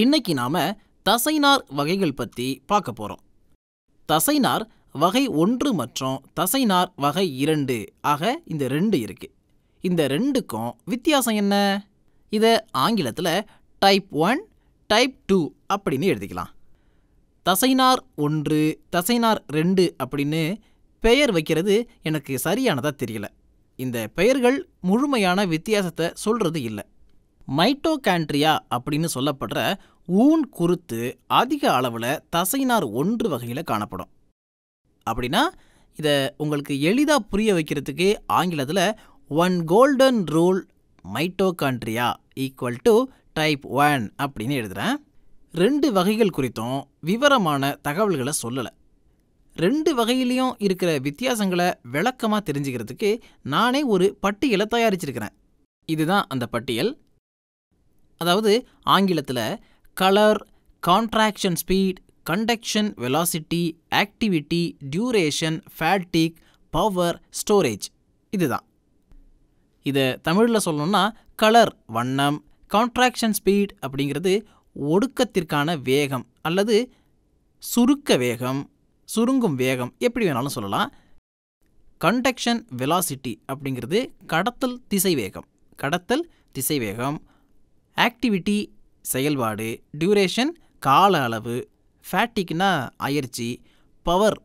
இன்னைக்கு நாம தசைநார் வகைகள் பற்றி பார்க்க போறோம் தசைனார் வகை ஒன்று மற்றும் தசைநார் வகை இரண்டு ஆக இந்த ரெண்டு இருக்கு இந்த ரெண்டுக்கும் வித்தியாசம் என்ன இதை ஆங்கிலத்தில் டைப் ஒன் டைப் டூ அப்படின்னு எழுதிக்கலாம் தசைனார் ஒன்று தசைனார் ரெண்டு அப்படின்னு பெயர் வைக்கிறது எனக்கு சரியானதாக தெரியல இந்த பெயர்கள் முழுமையான வித்தியாசத்தை சொல்கிறது இல்லை மைட்டோகாண்ட்ரியா அப்படின்னு சொல்லப்படுற ஊன் குருத்து அதிக அளவில் தசைனார் ஒன்று வகையில் காணப்படும் அப்படின்னா இதை உங்களுக்கு எளிதாக புரிய வைக்கிறதுக்கு ஆங்கிலத்தில் one golden rule mitochondria equal to type one அப்படின்னு எழுதுகிறேன் ரெண்டு வகைகள் குறித்தும் விவரமான தகவல்களை சொல்லலை ரெண்டு வகையிலையும் இருக்கிற வித்தியாசங்களை விளக்கமாக தெரிஞ்சுக்கிறதுக்கு நானே ஒரு பட்டியலை தயாரிச்சிருக்கிறேன் இதுதான் அந்த பட்டியல் அதாவது ஆங்கிலத்தில் colour contraction speed conduction velocity activity duration fatigue power storage இதுதான் இதை தமிழில் சொல்லணும்னா கலர் வண்ணம் கான்ட்ராக்ஷன் ஸ்பீட் அப்படிங்கிறது ஒடுக்கத்திற்கான வேகம் அல்லது சுருக்க வேகம் சுருங்கும் வேகம் எப்படி வேணாலும் சொல்லலாம் கண்டக்ஷன் வெலாசிட்டி அப்படிங்கிறது கடத்தல் திசை வேகம் கடத்தல் திசை வேகம் ஆக்டிவிட்டி செயல்பாடு டியூரேஷன் கால அளவு ஃபேட்டிக்னா அயற்சி பவர்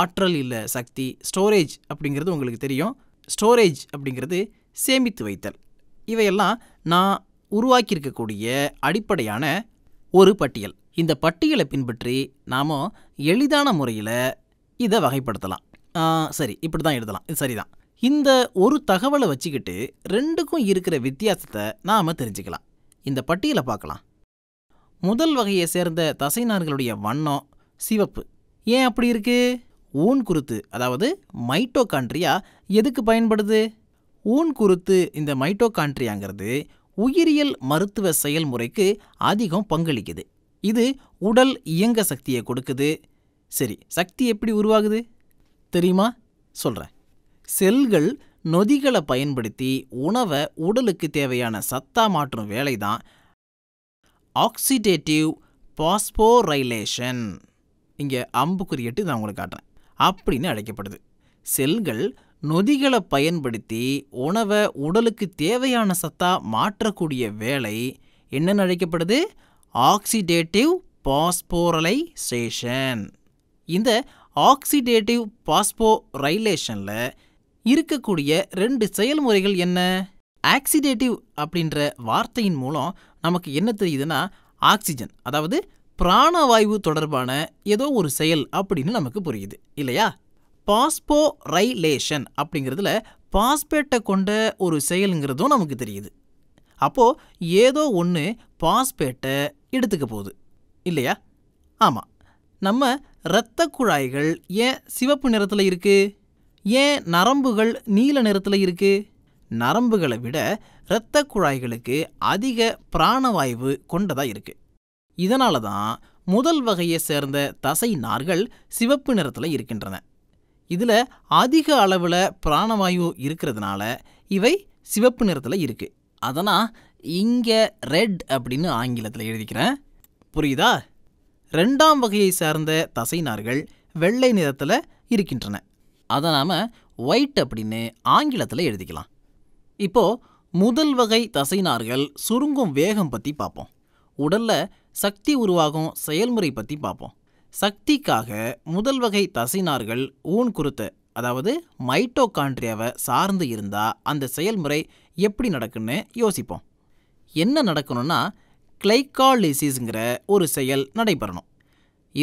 ஆற்றல் இல்லை சக்தி ஸ்டோரேஜ் அப்படிங்கிறது உங்களுக்கு தெரியும் ஸ்டோரேஜ் அப்படிங்கிறது சேமித்து வைத்தல் இவையெல்லாம் நான் உருவாக்கியிருக்கக்கூடிய அடிப்படையான ஒரு பட்டியல் இந்த பட்டியலை பின்பற்றி நாம் எளிதான முறையில் இதை வகைப்படுத்தலாம் சரி இப்படி தான் எழுதலாம் இது சரிதான் இந்த ஒரு தகவலை வச்சுக்கிட்டு ரெண்டுக்கும் இருக்கிற வித்தியாசத்தை நாம் தெரிஞ்சுக்கலாம் இந்த பட்டியலை பார்க்கலாம் முதல் வகையை சேர்ந்த தசைநார்களுடைய வண்ணம் சிவப்பு ஏன் அப்படி இருக்கு ஊன் குருத்து அதாவது மைட்டோகான்ட்ரியா எதுக்கு பயன்படுது ஊன் குருத்து இந்த மைட்டோகான்ட்ரியாங்கிறது உயிரியல் மருத்துவ செயல்முறைக்கு அதிகம் பங்களிக்குது இது உடல் இயங்க சக்தியை கொடுக்குது சரி சக்தி எப்படி உருவாகுது தெரியுமா சொல்கிறேன் செல்கள் நொதிகளை பயன்படுத்தி உணவை உடலுக்கு தேவையான சத்தா மாற்றும் வேலை தான் ஆக்சிடேட்டிவ் பாஸ்போரைலேஷன் இங்கே அம்புக்குறி நான் உங்களுக்கு காட்டுறேன் அப்படின்னு அழைக்கப்படுது செல்கள் நொதிகளை பயன்படுத்தி உணவை உடலுக்கு தேவையான சத்தா மாற்றக்கூடிய வேலை என்னென்னு அழைக்கப்படுது ஆக்சிடேட்டிவ் பாஸ்போரலைசேஷன் இந்த ஆக்சிடேட்டிவ் பாஸ்போரைலேஷனில் இருக்கக்கூடிய ரெண்டு செயல்முறைகள் என்ன ஆக்சிடேட்டிவ் அப்படின்ற வார்த்தையின் மூலம் நமக்கு என்ன தெரியுதுன்னா ஆக்சிஜன் அதாவது பிராணவாயு தொடர்பான ஏதோ ஒரு செயல் அப்படின்னு நமக்கு புரியுது இல்லையா பாஸ்போரைலேஷன் அப்படிங்கிறதுல பாஸ்பேட்டை கொண்ட ஒரு செயலுங்கிறதும் நமக்கு தெரியுது அப்போது ஏதோ ஒன்று பாஸ்பேட்டை எடுத்துக்க போகுது இல்லையா ஆமாம் நம்ம இரத்த குழாய்கள் ஏன் சிவப்பு நிறத்தில் இருக்குது ஏன் நரம்புகள் நீல நிறத்தில் இருக்கு நரம்புகளை விட இரத்த குழாய்களுக்கு அதிக பிராணவாய்வு கொண்டதாக இருக்கு இதனால தான் முதல் வகையை சேர்ந்த தசை நார்கள் சிவப்பு நிறத்தில் இருக்கின்றன இதில் அதிக அளவில் பிராணவாயு இருக்கிறதுனால இவை சிவப்பு நிறத்தில் இருக்குது அதனால் இங்கே ரெட் அப்படின்னு ஆங்கிலத்தில் எழுதிக்கிறேன் புரியுதா ரெண்டாம் வகையை சார்ந்த தசைநார்கள் வெள்ளை நிறத்தில் இருக்கின்றன அதை நாம் ஒயிட் அப்படின்னு ஆங்கிலத்தில் எழுதிக்கலாம் இப்போது முதல் வகை தசைனார்கள் சுருங்கும் வேகம் பற்றி பார்ப்போம் உடலில் சக்தி உருவாகும் செயல்முறை பற்றி பார்ப்போம் சக்திக்காக முதல் வகை தசைனார்கள் ஊன் குறுத்த அதாவது மைட்டோகான்ட்ரியாவை சார்ந்து இருந்தால் அந்த செயல்முறை எப்படி நடக்குன்னு யோசிப்போம் என்ன நடக்கணும்னா கிளைக்காலிசிஸுங்கிற ஒரு செயல் நடைபெறணும்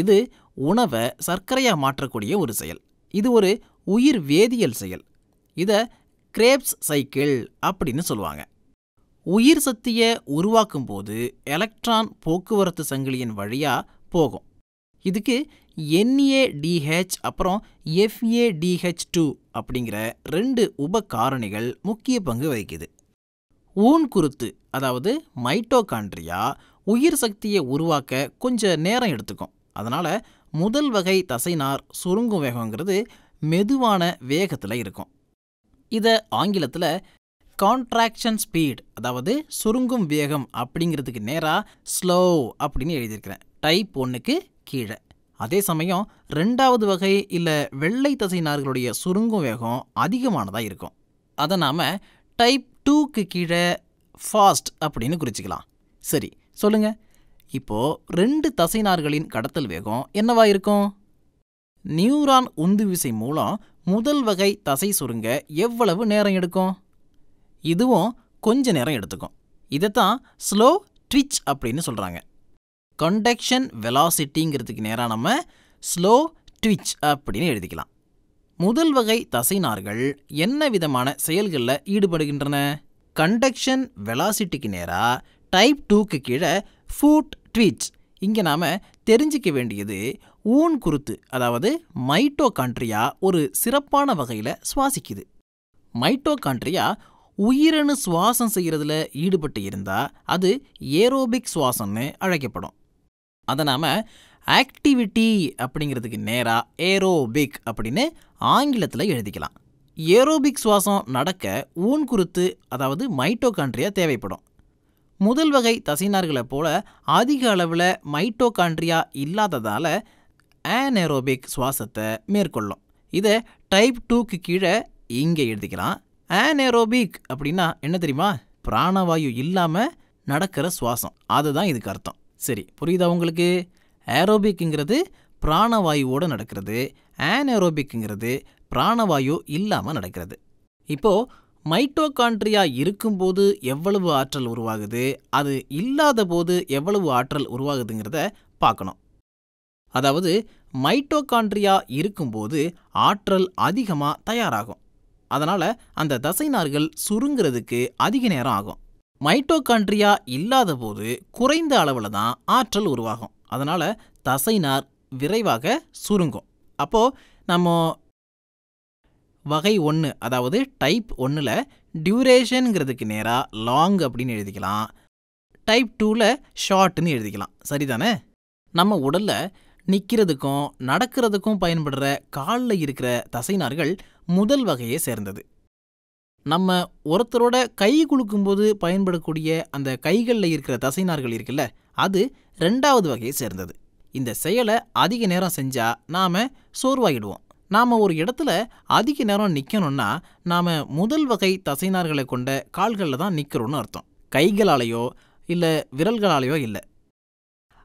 இது உணவை சர்க்கரையாக மாற்றக்கூடிய ஒரு செயல் இது ஒரு உயிர் வேதியியல் செயல் இதை கிரேப்ஸ் சைக்கிள் அப்படின்னு சொல்லுவாங்க உயிர் சக்தியை உருவாக்கும் போது எலக்ட்ரான் போக்குவரத்து சங்கிலியின் வழியாக போகும் இதுக்கு என்ஏ டிஹெச் அப்புறம் எஃப்ஏ டிஹெச் டூ அப்படிங்கிற ரெண்டு உப காரணிகள் முக்கிய பங்கு வகிக்குது ஊன்குருத்து அதாவது மைட்டோகான்ட்ரியா உயிர் சக்தியை உருவாக்க கொஞ்சம் நேரம் எடுத்துக்கும் அதனால் முதல் வகை தசைனார் சுருங்கும் வேகங்கிறது மெதுவான வேகத்தில் இருக்கும் இதை ஆங்கிலத்தில் கான்ட்ராக்ஷன் ஸ்பீட் அதாவது சுருங்கும் வேகம் அப்படிங்கிறதுக்கு நேராக ஸ்லோ அப்படின்னு எழுதியிருக்கிறேன் டைப் ஒன்றுக்கு கீழே அதே சமயம் ரெண்டாவது வகை இல்லை வெள்ளை தசை நார்களுடைய சுருங்கும் வேகம் அதிகமானதாக இருக்கும் அதை நாம் டைப் டூக்கு கீழே ஃபாஸ்ட் அப்படின்னு குறிச்சிக்கலாம் சரி சொல்லுங்கள் இப்போது ரெண்டு தசைநார்களின் கடத்தல் வேகம் என்னவா இருக்கும் நியூரான் உந்துவிசை மூலம் முதல் வகை தசை சுருங்க எவ்வளவு நேரம் எடுக்கும் இதுவும் கொஞ்ச நேரம் எடுத்துக்கும் இதைத்தான் ஸ்லோ ட்விச் அப்படின்னு சொல்கிறாங்க கண்டக்ஷன் வெலாசிட்டிங்கிறதுக்கு நேராக நம்ம ஸ்லோ ட்விச் அப்படின்னு எழுதிக்கலாம் முதல் வகை தசைநார்கள் என்ன விதமான செயல்களில் ஈடுபடுகின்றன கண்டக்ஷன் வெலாசிட்டிக்கு நேராக டைப் டூக்கு கீழே ஃபூட் ட்விச் இங்கே நாம் தெரிஞ்சிக்க வேண்டியது ஊன் குருத்து அதாவது மைட்டோகான்ட்ரியா ஒரு சிறப்பான வகையில் சுவாசிக்குது மைட்டோகான்ட்ரியா உயிரணு சுவாசம் செய்கிறதுல ஈடுபட்டு இருந்தால் அது ஏரோபிக் சுவாசம்னு அழைக்கப்படும் அதை நாம் ஆக்டிவிட்டி அப்படிங்கிறதுக்கு நேராக ஏரோபிக் அப்படின்னு ஆங்கிலத்தில் எழுதிக்கலாம் ஏரோபிக் சுவாசம் நடக்க ஊன்குருத்து அதாவது மைட்டோகான்ட்ரியா தேவைப்படும் முதல் வகை தசைனார்களைப் போல அதிக அளவில் மைட்டோகான்ட்ரியா இல்லாததால் ஆனேரோபிக் சுவாசத்தை மேற்கொள்ளும் இதை டைப் டூக்கு கீழே இங்கே எழுதிக்கலாம் ஆனேரோபிக் அப்படின்னா என்ன தெரியுமா பிராணவாயு இல்லாமல் நடக்கிற சுவாசம் அதுதான் இதுக்கு அர்த்தம் சரி புரியுதா உங்களுக்கு ஏரோபிக்குங்கிறது பிராணவாயுவோடு நடக்கிறது ஆனேரோபிக்குங்கிறது பிராணவாயு இல்லாமல் நடக்கிறது இப்போது மைட்டோகான்ட்ரியா இருக்கும்போது எவ்வளவு ஆற்றல் உருவாகுது அது இல்லாத போது எவ்வளவு ஆற்றல் உருவாகுதுங்கிறத பார்க்கணும் அதாவது மைட்டோகாண்ட்ரியா இருக்கும்போது ஆற்றல் அதிகமாக தயாராகும் அதனால் அந்த தசைநார்கள் சுருங்கிறதுக்கு அதிக நேரம் ஆகும் மைட்டோகாண்ட்ரியா இல்லாத போது குறைந்த அளவில் தான் ஆற்றல் உருவாகும் அதனால் தசைநார் விரைவாக சுருங்கும் அப்போது நம்ம வகை ஒன்று அதாவது டைப் ஒன்றில் டியூரேஷனுங்கிறதுக்கு நேராக லாங் அப்படின்னு எழுதிக்கலாம் டைப் டூவில் ஷார்ட்னு எழுதிக்கலாம் சரிதானே நம்ம உடலில் நிற்கிறதுக்கும் நடக்கிறதுக்கும் பயன்படுற காலில் இருக்கிற தசைநார்கள் முதல் வகையை சேர்ந்தது நம்ம ஒருத்தரோட கை குலுக்கும்போது பயன்படக்கூடிய அந்த கைகளில் இருக்கிற தசைநார்கள் இருக்குல்ல அது ரெண்டாவது வகையை சேர்ந்தது இந்த செயலை அதிக நேரம் செஞ்சால் நாம் சோர்வாகிடுவோம் நாம் ஒரு இடத்துல அதிக நேரம் நிற்கணும்னா நாம் முதல் வகை தசைநார்களை கொண்ட கால்களில் தான் நிற்கிறோன்னு அர்த்தம் கைகளாலேயோ இல்லை விரல்களாலேயோ இல்லை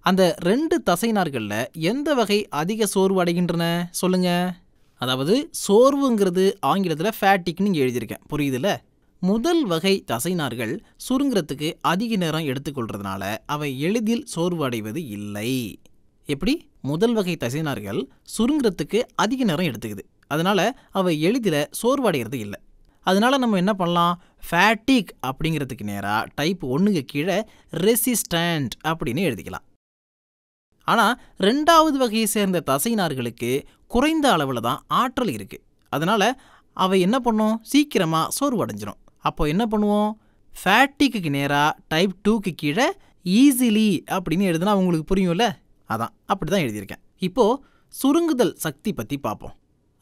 அந்த ரெண்டு தசைநார்களில் எந்த வகை அதிக சோர்வு அடைகின்றன சொல்லுங்கள் அதாவது சோர்வுங்கிறது ஆங்கிலத்தில் ஃபேட்டிக்னு இங்கே எழுதியிருக்கேன் புரியுதுல்ல முதல் வகை தசைனார்கள் சுருங்கிறதுக்கு அதிக நேரம் எடுத்துக்கொள்கிறதுனால அவை எளிதில் சோர்வடைவது இல்லை எப்படி முதல் வகை தசைநார்கள் சுருங்கிறதுக்கு அதிக நேரம் எடுத்துக்குது அதனால் அவை எளிதில் சோர்வடைகிறது இல்லை அதனால் நம்ம என்ன பண்ணலாம் ஃபேட்டிக் அப்படிங்கிறதுக்கு நேராக டைப் ஒன்றுக்கு கீழே ரெசிஸ்டண்ட் அப்படின்னு எழுதிக்கலாம் ஆனால் ரெண்டாவது வகையை சேர்ந்த தசைனார்களுக்கு குறைந்த அளவில் தான் ஆற்றல் இருக்குது அதனால் அவை என்ன பண்ணும் சீக்கிரமாக சோர்வடைஞ்சிரும் அப்போ என்ன பண்ணுவோம் ஃபேட்டிக்கு நேராக டைப் டூக்கு கீழே ஈஸிலி அப்படின்னு எழுதுனா அவங்களுக்கு புரியும்ல அதான் அப்படி தான் எழுதியிருக்கேன் இப்போது சுருங்குதல் சக்தி பற்றி பார்ப்போம்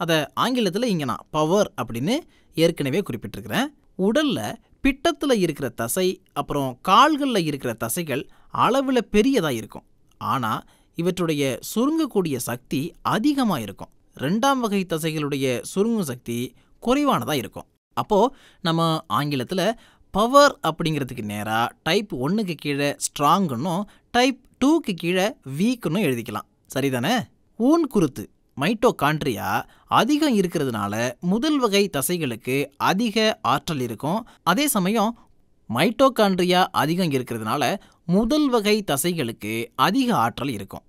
அதை ஆங்கிலத்தில் இங்கே நான் பவர் அப்படின்னு ஏற்கனவே குறிப்பிட்டிருக்கிறேன் உடலில் பிட்டத்தில் இருக்கிற தசை அப்புறம் கால்களில் இருக்கிற தசைகள் அளவில் பெரியதாக இருக்கும் ஆனால் இவற்றுடைய சுருங்கக்கூடிய சக்தி அதிகமாக இருக்கும் ரெண்டாம் வகை தசைகளுடைய சுருங்கும் சக்தி குறைவானதாக இருக்கும் அப்போது நம்ம ஆங்கிலத்தில் பவர் அப்படிங்கிறதுக்கு நேராக டைப் ஒன்றுக்கு கீழே ஸ்ட்ராங்குன்னும் டைப் டூக்கு கீழே வீக்குன்னு எழுதிக்கலாம் சரிதானே ஊன் குருத்து மைட்டோகான்ட்ரியா அதிகம் இருக்கிறதுனால முதல் வகை தசைகளுக்கு அதிக ஆற்றல் இருக்கும் அதே சமயம் மைட்டோகான்ட்ரியா அதிகம் இருக்கிறதுனால முதல் வகை தசைகளுக்கு அதிக ஆற்றல் இருக்கும்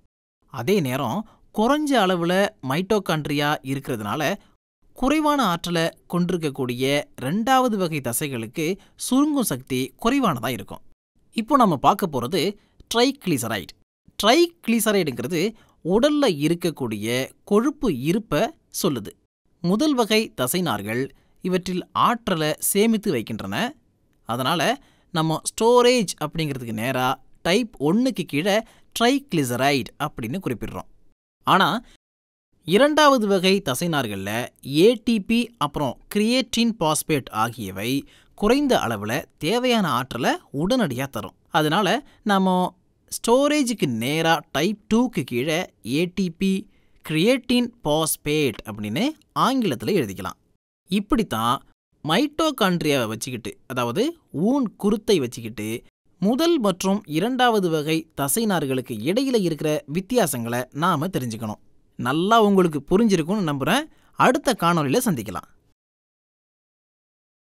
அதே நேரம் குறைஞ்ச அளவில் மைட்டோகான்ட்ரியா இருக்கிறதுனால குறைவான ஆற்றலை கொண்டிருக்கக்கூடிய ரெண்டாவது வகை தசைகளுக்கு சுருங்கும் சக்தி குறைவானதாக இருக்கும் இப்போ நம்ம பார்க்க போகிறது ட்ரைக்ளிசரைட் ட்ரைக்ளிசரைடுங்கிறது உடலில் இருக்கக்கூடிய கொழுப்பு இருப்பை சொல்லுது முதல் வகை தசைநார்கள் இவற்றில் ஆற்றலை சேமித்து வைக்கின்றன அதனால் நம்ம ஸ்டோரேஜ் அப்படிங்கிறதுக்கு நேராக டைப் ஒன்றுக்கு கீழே ட்ரைக்ளிசரைடு அப்படின்னு குறிப்பிடுறோம் ஆனால் இரண்டாவது வகை தசைநார்களில் ஏடிபி அப்புறம் கிரியேட்டின் பாஸ்பேட் ஆகியவை குறைந்த அளவில் தேவையான ஆற்றலை உடனடியாக தரும் அதனால் நம்ம ஸ்டோரேஜுக்கு நேராக டைப் டூக்கு கீழே ஏடிபி கிரியேட்டின் பாஸ்பேட் அப்படின்னு ஆங்கிலத்தில் எழுதிக்கலாம் இப்படித்தான் மைட்டோகான்ட்ரியாவை வச்சுக்கிட்டு அதாவது ஊன் குருத்தை வச்சுக்கிட்டு முதல் மற்றும் இரண்டாவது வகை தசைநார்களுக்கு இடையில் இருக்கிற வித்தியாசங்களை நாம் தெரிஞ்சுக்கணும் நல்லா உங்களுக்கு புரிஞ்சிருக்கும்னு நம்புகிறேன் அடுத்த காணொலியில் சந்திக்கலாம்